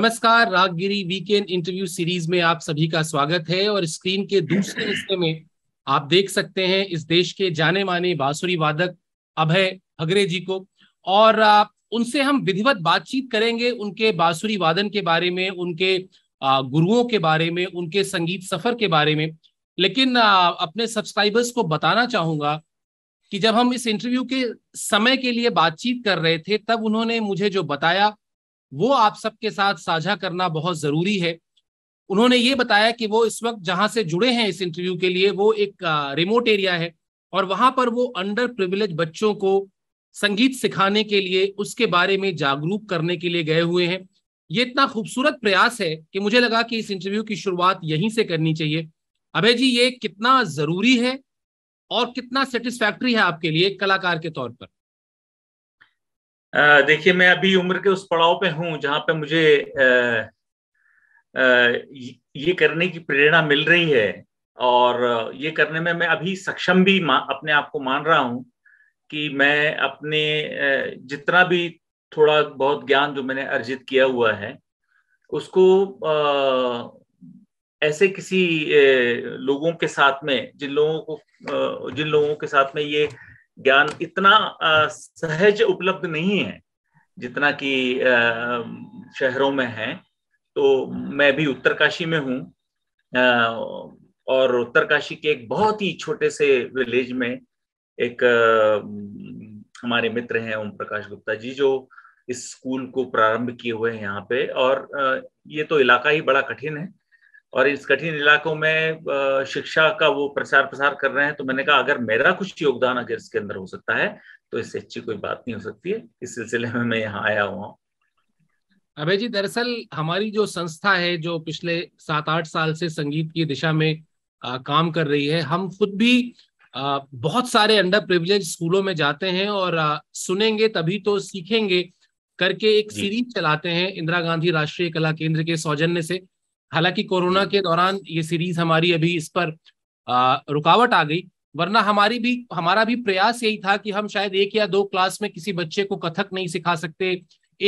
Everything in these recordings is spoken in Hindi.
नमस्कार रागगिरी वीकेंड इंटरव्यू सीरीज में आप सभी का स्वागत है और स्क्रीन के दूसरे हिस्से में आप देख सकते हैं इस देश के जाने माने बांसुरी वादक अभय हगरे जी को और उनसे हम विधिवत बातचीत करेंगे उनके बांसुरी वादन के बारे में उनके गुरुओं के बारे में उनके संगीत सफर के बारे में लेकिन अपने सब्सक्राइबर्स को बताना चाहूंगा कि जब हम इस इंटरव्यू के समय के लिए बातचीत कर रहे थे तब उन्होंने मुझे जो बताया वो आप सबके साथ साझा करना बहुत जरूरी है उन्होंने ये बताया कि वो इस वक्त जहां से जुड़े हैं इस इंटरव्यू के लिए वो एक रिमोट एरिया है और वहां पर वो अंडर प्रिविलेज बच्चों को संगीत सिखाने के लिए उसके बारे में जागरूक करने के लिए गए हुए हैं ये इतना खूबसूरत प्रयास है कि मुझे लगा कि इस इंटरव्यू की शुरुआत यहीं से करनी चाहिए अभय जी ये कितना जरूरी है और कितना सेटिस्फैक्ट्री है आपके लिए कलाकार के तौर पर देखिए मैं अभी उम्र के उस पड़ाव पे हूँ जहाँ पे मुझे आ, आ, ये करने की प्रेरणा मिल रही है और ये करने में मैं अभी सक्षम भी अपने आप को मान रहा हूँ कि मैं अपने जितना भी थोड़ा बहुत ज्ञान जो मैंने अर्जित किया हुआ है उसको आ, ऐसे किसी लोगों के साथ में जिन लोगों को जिन लोगों के साथ में ये ज्ञान इतना सहज उपलब्ध नहीं है जितना कि शहरों में है तो मैं भी उत्तरकाशी में हूँ और उत्तरकाशी के एक बहुत ही छोटे से विलेज में एक हमारे मित्र हैं ओम प्रकाश गुप्ता जी जो इस स्कूल को प्रारंभ किए हुए हैं यहाँ पे और ये तो इलाका ही बड़ा कठिन है और इस कठिन इलाकों में शिक्षा का वो प्रचार प्रसार कर रहे हैं तो मैंने कहा अगर मेरा कुछ योगदान अगर इसके अंदर हो सकता है तो इससे अच्छी कोई बात नहीं हो सकती है इस सिलसिले में मैं यहाँ आया हुआ अभय जी दरअसल हमारी जो संस्था है जो पिछले सात आठ साल से संगीत की दिशा में आ, काम कर रही है हम खुद भी आ, बहुत सारे अंडर प्रिविलेज स्कूलों में जाते हैं और आ, सुनेंगे तभी तो सीखेंगे करके एक सीरीज चलाते हैं इंदिरा गांधी राष्ट्रीय कला केंद्र के सौजन्य से हालांकि कोरोना के दौरान ये सीरीज हमारी अभी इस पर आ, रुकावट आ गई वरना हमारी भी हमारा भी प्रयास यही था कि हम शायद एक या दो क्लास में किसी बच्चे को कथक नहीं सिखा सकते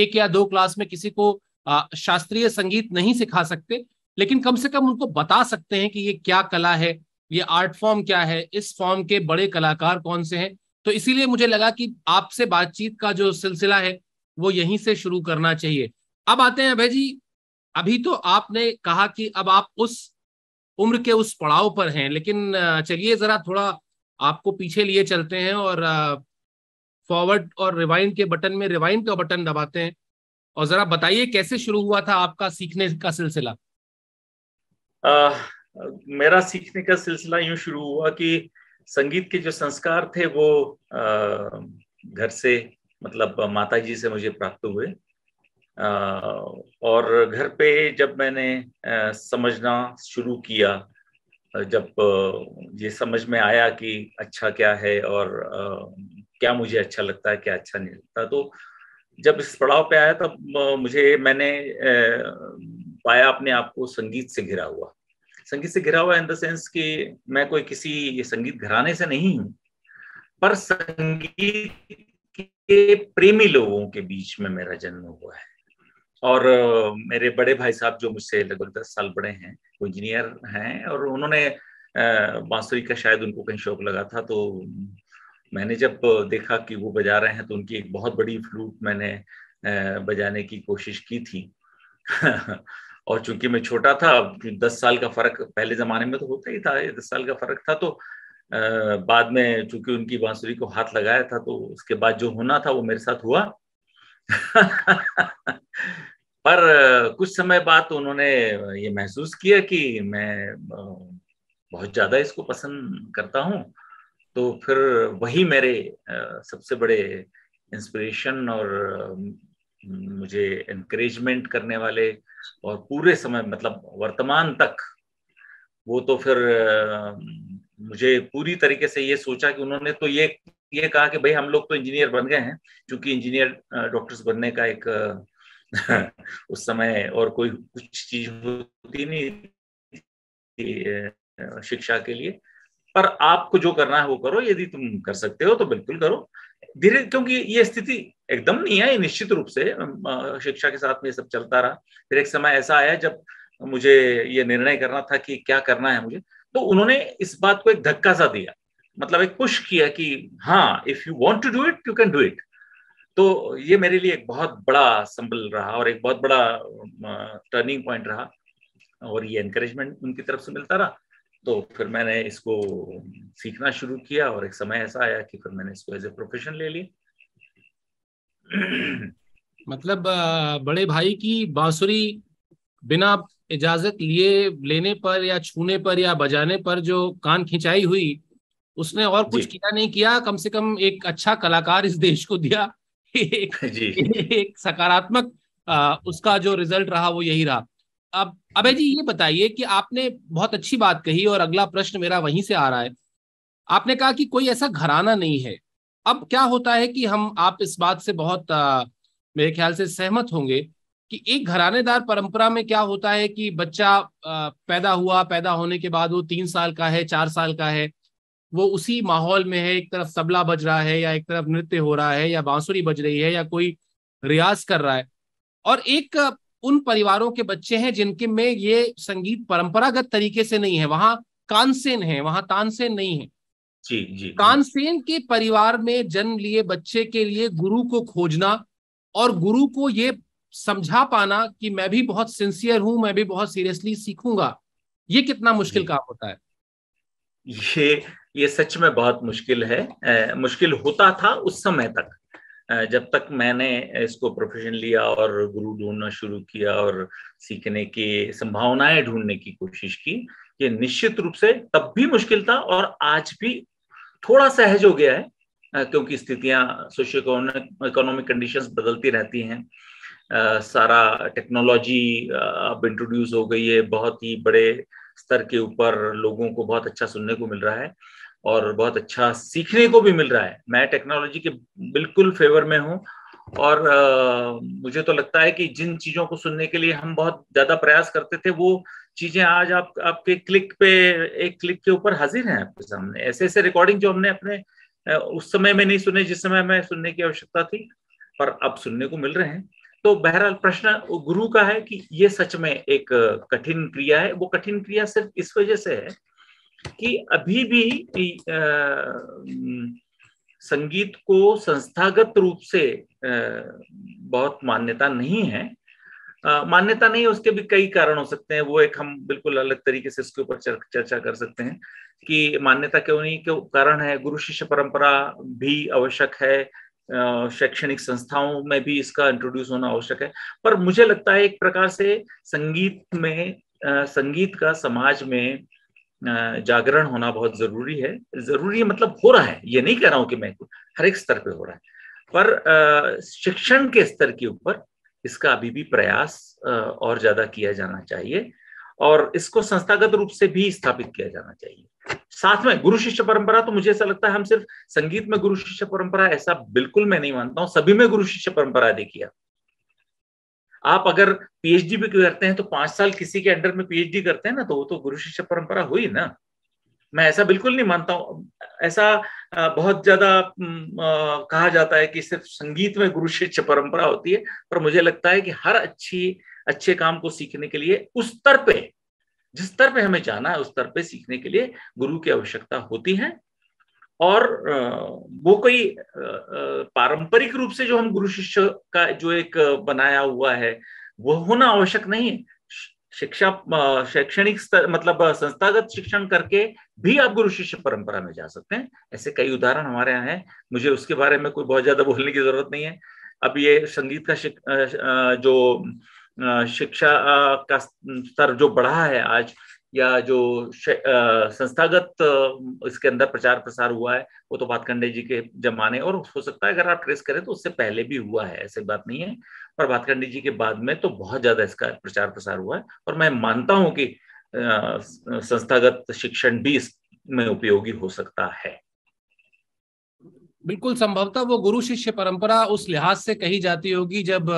एक या दो क्लास में किसी को शास्त्रीय संगीत नहीं सिखा सकते लेकिन कम से कम उनको बता सकते हैं कि ये क्या कला है ये आर्ट फॉर्म क्या है इस फॉर्म के बड़े कलाकार कौन से हैं तो इसीलिए मुझे लगा कि आपसे बातचीत का जो सिलसिला है वो यहीं से शुरू करना चाहिए अब आते हैं अभय जी अभी तो आपने कहा कि अब आप उस उम्र के उस पड़ाव पर हैं लेकिन चलिए जरा थोड़ा आपको पीछे लिए चलते हैं और फॉरवर्ड और रिवाइंड के बटन में रिवाइंड का बटन दबाते हैं और जरा बताइए कैसे शुरू हुआ था आपका सीखने का सिलसिला मेरा सीखने का सिलसिला यूं शुरू हुआ कि संगीत के जो संस्कार थे वो घर से मतलब माता जी से मुझे प्राप्त हुए और घर पे जब मैंने समझना शुरू किया जब ये समझ में आया कि अच्छा क्या है और क्या मुझे अच्छा लगता है क्या अच्छा नहीं लगता तो जब इस पड़ाव पे आया तब मुझे मैंने पाया अपने आप को संगीत से घिरा हुआ संगीत से घिरा हुआ इन द सेंस कि मैं कोई किसी संगीत घराने से नहीं हूं पर संगीत के प्रेमी लोगों के बीच में मेरा जन्म हुआ है और मेरे बड़े भाई साहब जो मुझसे लगभग दस साल बड़े हैं वो इंजीनियर हैं और उन्होंने बांसुरी का शायद उनको कहीं शौक लगा था तो मैंने जब देखा कि वो बजा रहे हैं तो उनकी एक बहुत बड़ी फ्लूट मैंने बजाने की कोशिश की थी और चूंकि मैं छोटा था दस साल का फर्क पहले जमाने में तो होता ही था दस साल का फर्क था तो बाद में चूंकि उनकी बांसुरी को हाथ लगाया था तो उसके बाद जो होना था वो मेरे साथ हुआ पर कुछ समय बाद तो उन्होंने ये महसूस किया कि मैं बहुत ज़्यादा इसको पसंद करता हूँ तो फिर वही मेरे सबसे बड़े इंस्पिरेशन और मुझे इनक्रेजमेंट करने वाले और पूरे समय मतलब वर्तमान तक वो तो फिर मुझे पूरी तरीके से ये सोचा कि उन्होंने तो ये ये कहा कि भाई हम लोग तो इंजीनियर बन गए हैं क्योंकि इंजीनियर डॉक्टर्स बनने का एक उस समय और कोई कुछ चीज होती नहीं शिक्षा के लिए पर आपको जो करना है वो करो यदि तुम कर सकते हो तो बिल्कुल करो धीरे क्योंकि ये स्थिति एकदम नहीं है निश्चित रूप से शिक्षा के साथ में ये सब चलता रहा फिर एक समय ऐसा आया जब मुझे ये निर्णय करना था कि क्या करना है मुझे तो उन्होंने इस बात को एक धक्का सा दिया मतलब एक पुश किया कि हाँ if you want to do it you can do it तो ये मेरे लिए एक बहुत बड़ा संबल रहा और एक बहुत बड़ा टर्निंग पॉइंट रहा और ये एनकरेजमेंट उनकी तरफ से मिलता रहा तो फिर मैंने इसको सीखना शुरू किया और एक समय ऐसा आया कि फिर मैंने इसको एज ए प्रोफेशन ले लिया मतलब बड़े भाई की बांसुरी बिना इजाजत लिए लेने पर या छूने पर या बजाने पर जो कान खिंचाई हुई उसने और कुछ किया नहीं किया कम से कम एक अच्छा कलाकार इस देश को दिया एक, एक सकारात्मक आ, उसका जो रिजल्ट रहा वो यही रहा अब अभय जी ये बताइए कि आपने बहुत अच्छी बात कही और अगला प्रश्न मेरा वहीं से आ रहा है आपने कहा कि कोई ऐसा घराना नहीं है अब क्या होता है कि हम आप इस बात से बहुत आ, मेरे ख्याल से सहमत होंगे कि एक घरानेदार परंपरा में क्या होता है कि बच्चा आ, पैदा हुआ पैदा होने के बाद वो तीन साल का है चार साल का है वो उसी माहौल में है एक तरफ तबला बज रहा है या एक तरफ नृत्य हो रहा है या बांसुरी बज रही है या कोई रियाज कर रहा है और एक उन परिवारों के बच्चे हैं जिनके में ये संगीत परंपरागत तरीके से नहीं है वहां कानसेन है वहां तानसेन नहीं है जी जी कानसेन के परिवार में जन्म लिए बच्चे के लिए गुरु को खोजना और गुरु को ये समझा पाना कि मैं भी बहुत सिंसियर हूं मैं भी बहुत सीरियसली सीखूंगा ये कितना मुश्किल काम होता है ये ये सच में बहुत मुश्किल है आ, मुश्किल होता था उस समय तक जब तक मैंने इसको प्रोफेशन लिया और गुरु ढूंढना शुरू किया और सीखने की संभावनाएं ढूंढने की कोशिश की ये निश्चित रूप से तब भी मुश्किल था और आज भी थोड़ा सहज हो गया है क्योंकि स्थितियां सोशियो इकोनॉमिक कंडीशंस बदलती रहती हैं सारा टेक्नोलॉजी अब इंट्रोड्यूस हो गई है बहुत ही बड़े स्तर के ऊपर लोगों को बहुत अच्छा सुनने को मिल रहा है और बहुत अच्छा सीखने को भी मिल रहा है मैं टेक्नोलॉजी के बिल्कुल फेवर में हूँ और आ, मुझे तो लगता है कि जिन चीजों को सुनने के लिए हम बहुत ज्यादा प्रयास करते थे वो चीजें आज आप आपके क्लिक पे एक क्लिक के ऊपर हाजिर हैं आपके सामने ऐसे ऐसे रिकॉर्डिंग जो हमने अपने उस समय में नहीं सुने जिस समय में सुनने की आवश्यकता थी पर अब सुनने को मिल रहे हैं तो बहरहाल प्रश्न गुरु का है कि ये सच में एक कठिन क्रिया है वो कठिन क्रिया सिर्फ इस वजह से है कि अभी भी संगीत को संस्थागत रूप से बहुत मान्यता नहीं है मान्यता नहीं उसके भी कई कारण हो सकते हैं वो एक हम बिल्कुल अलग तरीके से इसके ऊपर चर्चा कर सकते हैं कि मान्यता क्यों नहीं क्यों कारण है गुरु शिष्य परंपरा भी आवश्यक है शैक्षणिक संस्थाओं में भी इसका इंट्रोड्यूस होना आवश्यक है पर मुझे लगता है एक प्रकार से संगीत में संगीत का समाज में जागरण होना बहुत जरूरी है जरूरी मतलब हो रहा है ये नहीं कह रहा हूं कि मैं हर एक स्तर पे हो रहा है पर शिक्षण के स्तर के ऊपर इसका अभी भी प्रयास और ज्यादा किया जाना चाहिए और इसको संस्थागत रूप से भी स्थापित किया जाना चाहिए साथ में गुरु शिष्य परंपरा तो मुझे ऐसा लगता है हम सिर्फ संगीत में गुरु शिष्य परंपरा ऐसा बिल्कुल मैं नहीं मानता हूं सभी में गुरु शिष्य परंपरा देखिए आप अगर पीएचडी भी करते हैं तो पांच साल किसी के अंडर में पीएचडी करते हैं ना तो वो तो गुरु शिष्य परंपरा हुई ना मैं ऐसा बिल्कुल नहीं मानता हूं ऐसा बहुत ज्यादा कहा जाता है कि सिर्फ संगीत में गुरु शिष्य परंपरा होती है पर मुझे लगता है कि हर अच्छी अच्छे काम को सीखने के लिए उस स्तर पे जिस स्तर पे हमें जाना है उस स्तर पे सीखने के लिए गुरु की आवश्यकता होती है और वो कोई पारंपरिक रूप से जो हम गुरु शिष्य का जो एक बनाया हुआ है वो होना आवश्यक नहीं है शिक्षा शैक्षणिक मतलब संस्थागत शिक्षण करके भी आप गुरु शिष्य परंपरा में जा सकते हैं ऐसे कई उदाहरण हमारे यहाँ है मुझे उसके बारे में कोई बहुत ज्यादा बोलने की जरूरत नहीं है अब ये संगीत का जो शिक्षा का स्तर जो बढ़ा है आज या जो संस्थागत इसके अंदर प्रचार प्रसार हुआ है वो तो भातखंडे जी के जमाने और हो सकता है अगर आप ट्रेस करें तो उससे पहले भी हुआ है ऐसी बात नहीं है पर भातखंडे जी के बाद में तो बहुत ज्यादा इसका प्रचार प्रसार हुआ है और मैं मानता हूं कि संस्थागत शिक्षण भी इसमें उपयोगी हो सकता है बिल्कुल संभवतः वो गुरु शिष्य परंपरा उस लिहाज से कही जाती होगी जब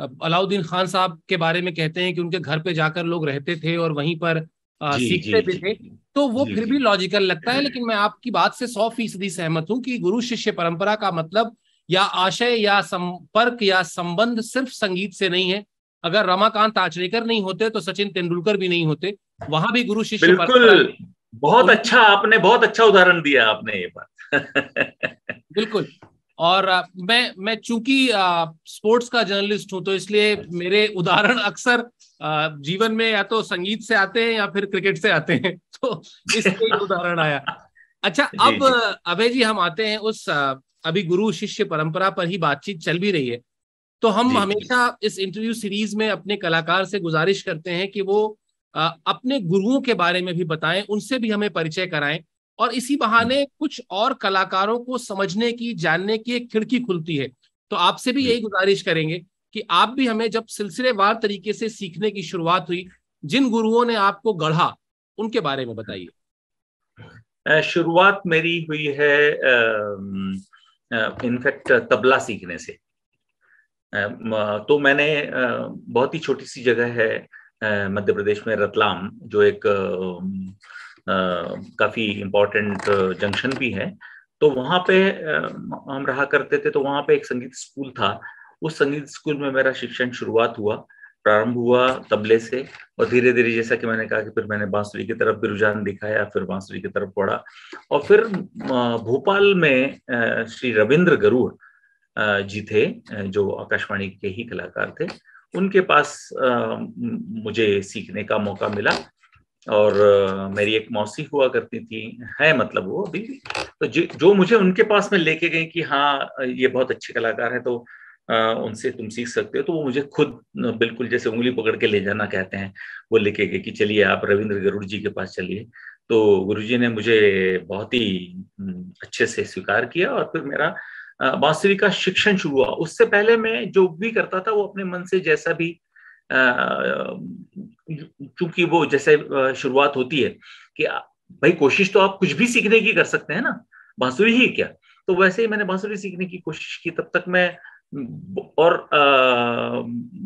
अलाउद्दीन खान साहब के बारे में कहते हैं कि उनके घर पे जाकर लोग रहते थे और वहीं पर आ, जी, सीखते भी थे तो वो जी, फिर भी लॉजिकल लगता है लेकिन मैं आपकी बात से सौ फीसदी सहमत हूँ कि गुरु शिष्य परंपरा का मतलब या आशय या संपर्क या संबंध सिर्फ संगीत से नहीं है अगर रमाकांत आचरेकर नहीं होते तो सचिन तेंदुलकर भी नहीं होते वहां भी गुरु शिष्य बिल्कुल बहुत अच्छा आपने बहुत अच्छा उदाहरण दिया आपने ये बात बिल्कुल और मैं मैं चूंकि स्पोर्ट्स का जर्नलिस्ट हूं तो इसलिए मेरे उदाहरण अक्सर जीवन में या तो संगीत से आते हैं या फिर क्रिकेट से आते हैं तो इसलिए उदाहरण आया अच्छा अब अभय जी हम आते हैं उस अभी गुरु शिष्य परंपरा पर ही बातचीत चल भी रही है तो हम हमेशा इस इंटरव्यू सीरीज में अपने कलाकार से गुजारिश करते हैं कि वो अपने गुरुओं के बारे में भी बताएं उनसे भी हमें परिचय कराएं और इसी बहाने हम्म। कुछ और कलाकारों को समझने की जानने की एक खिड़की खुलती है तो आपसे भी यही गुजारिश करेंगे कि आप भी हमें जब सिलसिलेवार तरीके से सीखने की शुरुआत हुई जिन गुरुओं ने आपको गढ़ा उनके बारे में बताइए शुरुआत मेरी हुई है इनफैक्ट तबला सीखने से तो मैंने बहुत ही छोटी सी जगह है मध्य प्रदेश में रतलाम जो एक काफ़ी इम्पोर्टेंट जंक्शन भी है तो वहां पे हम रहा करते थे तो वहां पे एक संगीत स्कूल था उस संगीत स्कूल में मेरा शिक्षण शुरुआत हुआ प्रारंभ हुआ तबले से और धीरे धीरे जैसा कि मैंने कहा कि फिर मैंने बांसुरी की तरफ भी रुझान दिखाया फिर बांसुरी की तरफ पढ़ा और फिर भोपाल में श्री रविंद्र गरुड़ जी थे जो आकाशवाणी के ही कलाकार थे उनके पास मुझे सीखने का मौका मिला और मेरी एक मौसी हुआ करती थी है मतलब वो अभी तो जो मुझे उनके पास में लेके गई कि हाँ ये बहुत अच्छे कलाकार है तो उनसे तुम सीख सकते हो तो वो मुझे खुद बिल्कुल जैसे उंगली पकड़ के ले जाना कहते हैं वो लेके गए कि चलिए आप रविंद्र गरुड़ जी के पास चलिए तो गुरु जी ने मुझे बहुत ही अच्छे से स्वीकार किया और फिर मेरा बांसुरी का शिक्षण शुरू हुआ उससे पहले मैं जो भी करता था वो अपने मन से जैसा भी चूंकि वो जैसे शुरुआत होती है कि भाई कोशिश तो आप कुछ भी सीखने की कर सकते हैं ना बांसुरी ही क्या तो वैसे ही मैंने बांसुरी सीखने की कोशिश की तब तक मैं और आ,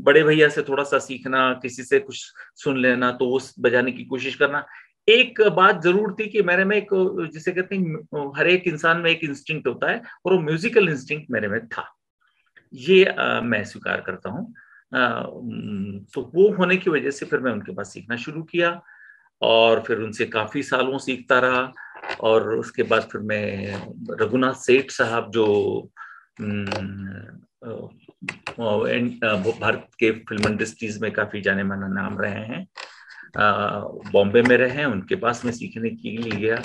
बड़े भैया से थोड़ा सा सीखना किसी से कुछ सुन लेना तो वो बजाने की कोशिश करना एक बात जरूर थी कि मेरे में एक जिसे कहते हैं हर एक इंसान में एक इंस्टिंक्ट होता है और वो म्यूजिकल इंस्टिंक्ट मेरे में था ये आ, मैं स्वीकार करता हूँ तो वो होने की वजह से फिर मैं उनके पास सीखना शुरू किया और फिर उनसे काफ़ी सालों सीखता रहा और उसके बाद फिर मैं रघुनाथ सेठ साहब जो भारत के फिल्म इंडस्ट्रीज में काफ़ी जाने माना नाम रहे हैं बॉम्बे में रहे हैं उनके पास मैं सीखने के लिए गया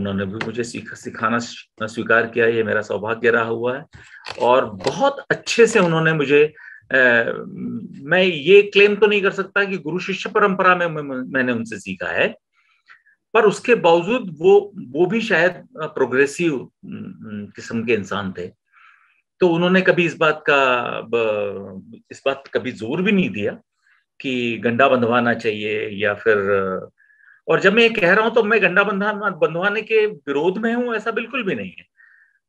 उन्होंने भी मुझे सीख सिखाना स्वीकार किया ये मेरा सौभाग्य रहा हुआ है और बहुत अच्छे से उन्होंने मुझे मैं ये क्लेम तो नहीं कर सकता कि गुरु शिष्य परंपरा में मैंने उनसे सीखा है पर उसके बावजूद वो वो भी शायद प्रोग्रेसिव किस्म के इंसान थे तो उन्होंने कभी इस बात का इस बात कभी जोर भी नहीं दिया कि गंडा बंधवाना चाहिए या फिर और जब मैं ये कह रहा हूं तो मैं गंडा बंधा बंधवाने के विरोध में हूं ऐसा बिल्कुल भी नहीं है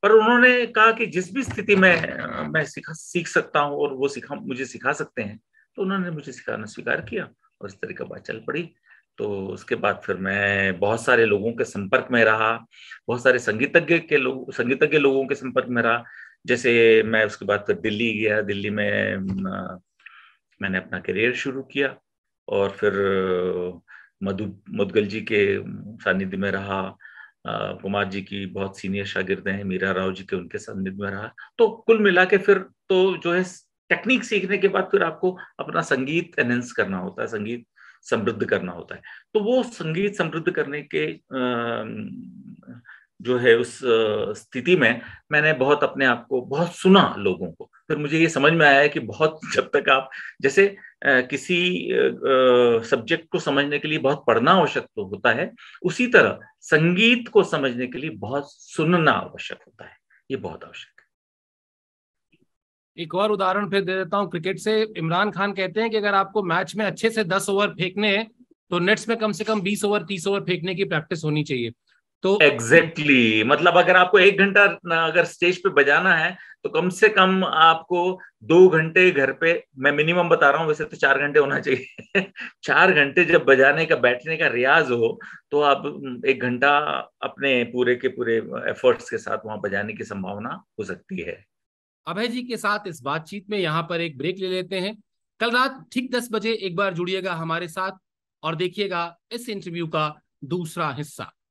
पर उन्होंने कहा कि जिस भी स्थिति में मैं सिखा सीख सकता हूँ और वो सिखा मुझे सिखा सकते हैं तो उन्होंने मुझे सिखाना स्वीकार किया और इस तरीके बात चल पड़ी तो उसके बाद फिर मैं बहुत सारे लोगों के संपर्क में रहा बहुत सारे संगीतज्ञ के लोग संगीतज्ञ लोगों के संपर्क में रहा जैसे मैं उसके बाद फिर दिल्ली गया दिल्ली में मैंने अपना करियर शुरू किया और फिर मधु मुदगल जी के सानिध्य में रहा कुमार जी की बहुत सीनियर शागिर्दे हैं मीरा राव जी के उनके सानिध्य में रहा तो कुल मिला के फिर तो जो है टेक्निक सीखने के बाद फिर आपको अपना संगीत एनहेंस करना होता है संगीत समृद्ध करना होता है तो वो संगीत समृद्ध करने के जो है उस स्थिति में मैंने बहुत अपने आप को बहुत सुना लोगों को फिर मुझे ये समझ में आया कि बहुत जब तक आप जैसे किसी सब्जेक्ट को समझने के लिए बहुत पढ़ना आवश्यक तो होता है उसी तरह संगीत को समझने के लिए बहुत सुनना आवश्यक होता है ये बहुत आवश्यक एक और उदाहरण फिर दे देता हूँ क्रिकेट से इमरान खान कहते हैं कि अगर आपको मैच में अच्छे से दस ओवर फेंकने हैं तो नेट्स में कम से कम बीस ओवर तीस ओवर फेंकने की प्रैक्टिस होनी चाहिए तो एग्जैक्टली exactly. मतलब अगर आपको एक घंटा अगर स्टेज पे बजाना है तो कम से कम आपको दो घंटे घर पे मैं मिनिमम बता रहा हूँ वैसे तो चार घंटे होना चाहिए चार घंटे जब बजाने का बैठने का रियाज हो तो आप एक घंटा अपने पूरे के पूरे एफर्ट्स के साथ वहां बजाने की संभावना हो सकती है अभय जी के साथ इस बातचीत में यहाँ पर एक ब्रेक ले लेते हैं कल रात ठीक दस बजे एक बार जुड़िएगा हमारे साथ और देखिएगा इस इंटरव्यू का दूसरा हिस्सा